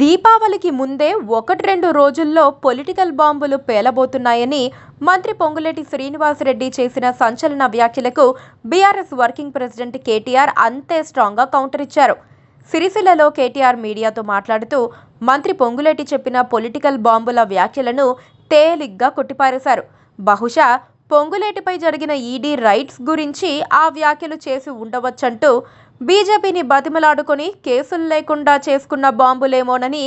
దీపావళికి ముందే ఒకటి రెండు రోజుల్లో పొలిటికల్ బాంబులు పేలబోతున్నాయని మంత్రి పొంగులేటి శ్రీనివాసరెడ్డి చేసిన సంచలన వ్యాఖ్యలకు బీఆర్ఎస్ వర్కింగ్ ప్రెసిడెంట్ కేటీఆర్ అంతే స్ట్రాంగ్గా కౌంటర్ ఇచ్చారు సిరిసిల్లలో కేటీఆర్ మీడియాతో మాట్లాడుతూ మంత్రి పొంగులేటి చెప్పిన పొలిటికల్ బాంబుల వ్యాఖ్యలను తేలిగ్గా కొట్టిపారేశారు బహుశా పొంగులేటిపై జరిగిన ఈడీ రైట్స్ గురించి ఆ వ్యాఖ్యలు చేసి ఉండవచ్చంటూ బీజేపీని బతిమలాడుకుని కేసులు లేకుండా చేసుకున్న బాంబులేమోనని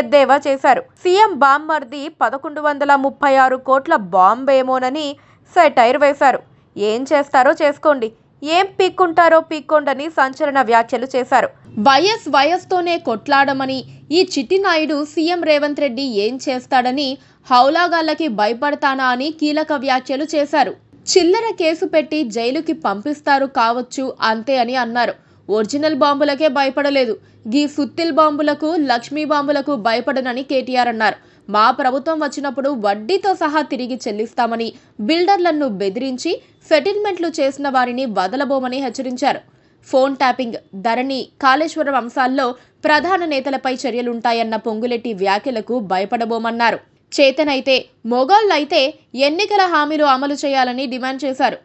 ఎద్దేవా చేశారు సీఎం బామ్మర్ది పదకొండు వందల ముప్పై ఆరు కోట్ల బాంబేమోనని సెటైర్ వేశారు ఏం చేస్తారో చేసుకోండి ఏం పీక్కుంటారో పీక్కోండని సంచలన వ్యాఖ్యలు చేశారు వైఎస్ వైఎస్తోనే కొట్లాడమని ఈ చిట్టినాయుడు సీఎం రేవంత్ రెడ్డి ఏం చేస్తాడని హౌలాగాళ్ళకి భయపడతానా అని కీలక వ్యాఖ్యలు చేశారు చిల్లర కేసు పెట్టి జైలుకి పంపిస్తారు కావచ్చు అంతే అని అన్నారు ఒరిజినల్ బాంబులకే భయపడలేదు గీ సుత్తిల్ బాంబులకు లక్ష్మీ బాంబులకు భయపడనని కేటీఆర్ అన్నారు మా ప్రభుత్వం వచ్చినప్పుడు వడ్డీతో సహా తిరిగి చెల్లిస్తామని బిల్డర్లను బెదిరించి సెటిల్మెంట్లు చేసిన వారిని వదలబోమని హెచ్చరించారు ఫోన్ ట్యాపింగ్ ధరణి కాళేశ్వరం అంశాల్లో ప్రధాన నేతలపై చర్యలుంటాయన్న పొంగులెట్టి వ్యాఖ్యలకు భయపడబోమన్నారు చేతనైతే మొగాళ్లైతే ఎన్నికల హామీలు అమలు చేయాలని డిమాండ్ చేశారు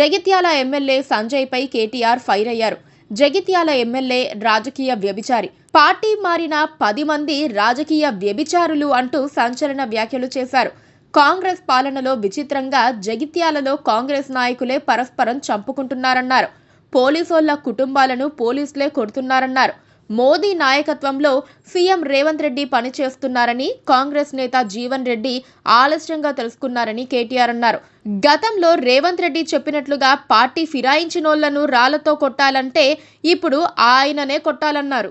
జగిత్యాల ఎమ్మెల్యే సంజయ్పై కేటీఆర్ ఫైర్ అయ్యారు జగిత్యాల ఎమ్మెల్యే రాజకీయ వ్యభిచారి పార్టీ మారిన పది మంది రాజకీయ వ్యభిచారులు అంటూ సంచలన వ్యాఖ్యలు చేశారు కాంగ్రెస్ పాలనలో విచిత్రంగా జగిత్యాలలో కాంగ్రెస్ నాయకులే పరస్పరం చంపుకుంటున్నారన్నారు పోలీసోళ్ల కుటుంబాలను పోలీసులే కొడుతున్నారన్నారు మోదీ నాయకత్వంలో సీఎం రేవంత్ రెడ్డి పనిచేస్తున్నారని కాంగ్రెస్ నేత జీవన్ రెడ్డి ఆలస్యంగా తెలుసుకున్నారని కేటీఆర్ అన్నారు గతంలో రేవంత్ రెడ్డి చెప్పినట్లుగా పార్టీ ఫిరాయించినోళ్లను రాళ్లతో కొట్టాలంటే ఇప్పుడు ఆయననే కొట్టాలన్నారు